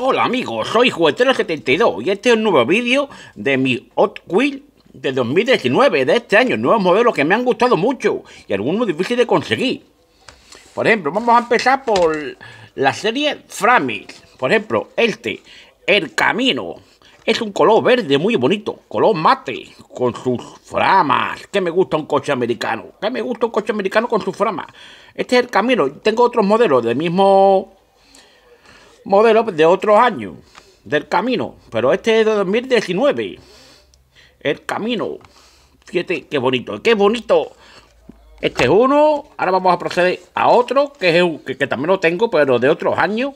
Hola amigos, soy Juguetero72 y este es un nuevo vídeo de mi Hot Wheel de 2019, de este año, nuevos modelos que me han gustado mucho y algunos difíciles de conseguir. Por ejemplo, vamos a empezar por la serie Framis. Por ejemplo, este, El Camino. Es un color verde muy bonito, color mate, con sus framas. Que me gusta un coche americano. Que me gusta un coche americano con sus framas. Este es el camino. Tengo otros modelos del mismo Modelo de otros años del camino, pero este es de 2019. El camino. Fíjate qué bonito, qué bonito. Este es uno. Ahora vamos a proceder a otro, que, es que, también lo tengo, pero de otros años,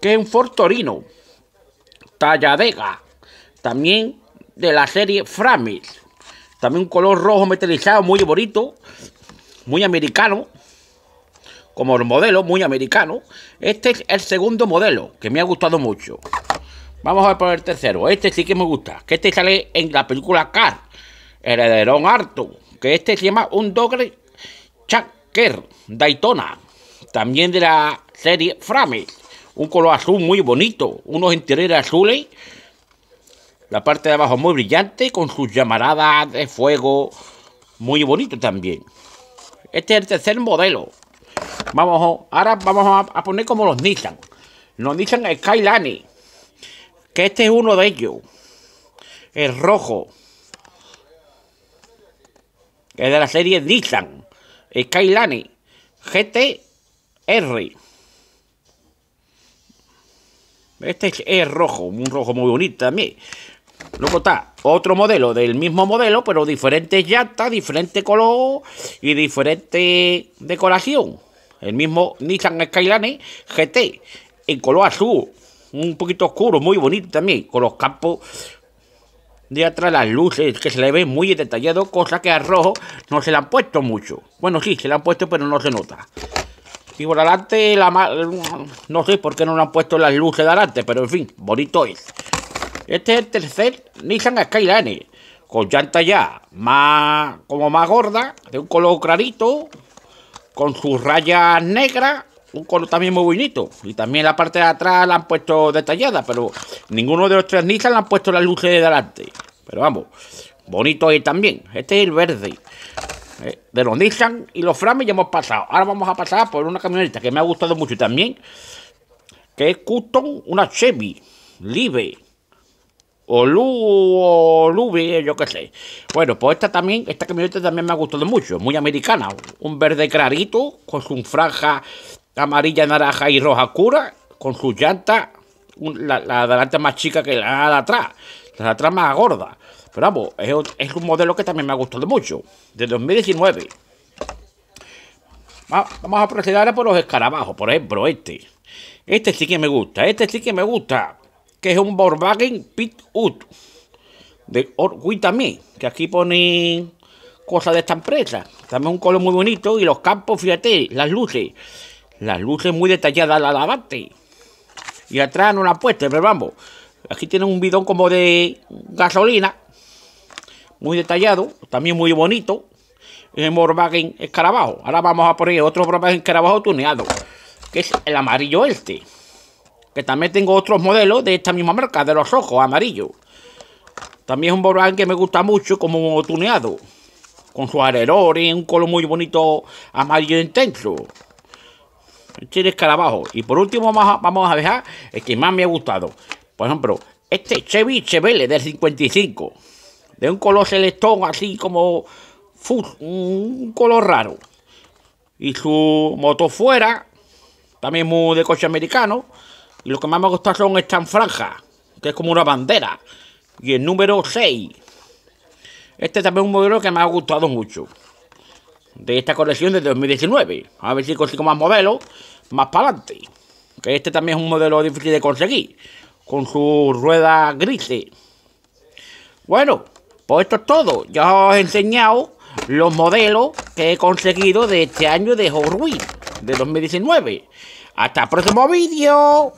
que es un Fortorino. Talladega. También de la serie Framis. También un color rojo metalizado, muy bonito, muy americano como el modelo, muy americano. Este es el segundo modelo, que me ha gustado mucho. Vamos a por el tercero. Este sí que me gusta. Que este sale en la película Car, Herederón Harto. Que este se llama un Dogre Chacker Daytona. También de la serie Frame. Un color azul muy bonito. Unos interiores azules. La parte de abajo muy brillante. Con sus llamaradas de fuego. Muy bonito también. Este es el tercer modelo. Vamos, ahora vamos a, poner como los Nissan. Los Nissan Skyline. Que este es uno de ellos. El rojo. es de la serie Nissan. Skyline. GTR. Este es rojo. Un rojo muy bonito también. Luego está otro modelo del mismo modelo, pero diferentes llantas, diferente color y diferente decoración el mismo Nissan Skyline GT en color azul, un poquito oscuro, muy bonito también, con los campos de atrás las luces que se le ve muy detallado, cosa que al rojo no se le han puesto mucho. Bueno, sí, se le han puesto, pero no se nota. Y por adelante, la no sé por qué no le han puesto las luces de pero en fin, bonito es. Este es el tercer Nissan Skyline, con llanta ya más, como más gorda, de un color clarito, con sus rayas negras, un color también muy bonito. Y también la parte de atrás la han puesto detallada, pero ninguno de los tres Nissan la han puesto las luces de delante. Pero vamos, bonito ahí también. Este es el verde. Eh, de los Nissan y los Frames ya hemos pasado. Ahora vamos a pasar por una camioneta que me ha gustado mucho también. Que es Custom, una Chevy Live o Lu o yo qué sé. Bueno, pues esta también, esta camioneta también me ha gustado mucho, muy americana, un verde clarito con su franja amarilla, naranja y roja cura con su llanta, la, la más chica que la de atrás, la de atrás más gorda. Pero vamos, es, un modelo que también me ha gustado mucho, de 2019. vamos a proceder ahora por los escarabajos, por ejemplo, este. Este sí que me gusta, este sí que me gusta que es un Volkswagen Pit Ut de también que aquí pone cosas de esta empresa. También un color muy bonito y los campos, fíjate, las luces. Las luces muy detalladas la lavate. Y atrás no la puesta, pero vamos. Aquí tiene un bidón como de gasolina. Muy detallado, también muy bonito. El Volkswagen Escarabajo. Ahora vamos a poner otro Volkswagen Escarabajo tuneado, que es el amarillo este. Que también tengo otros modelos de esta misma marca, de los rojos, amarillos. También es un volante que me gusta mucho como tuneado. Con sus y un color muy bonito amarillo intenso. Este es escarabajo. Y por último vamos a dejar el que más me ha gustado. Por ejemplo, este Chevy Chevelle del 55. De un color celestón así como... Un color raro. Y su moto fuera. También muy de coche americano. Y Lo que más me ha gustado son estas franjas, que es como una bandera. Y el número 6. Este también es un modelo que me ha gustado mucho. De esta colección de 2019. A ver si consigo más modelos más para adelante. Que este también es un modelo difícil de conseguir. Con su rueda grises. Bueno, pues esto es todo. Ya os he enseñado los modelos que he conseguido de este año de Horwitz de 2019. Hasta el próximo vídeo.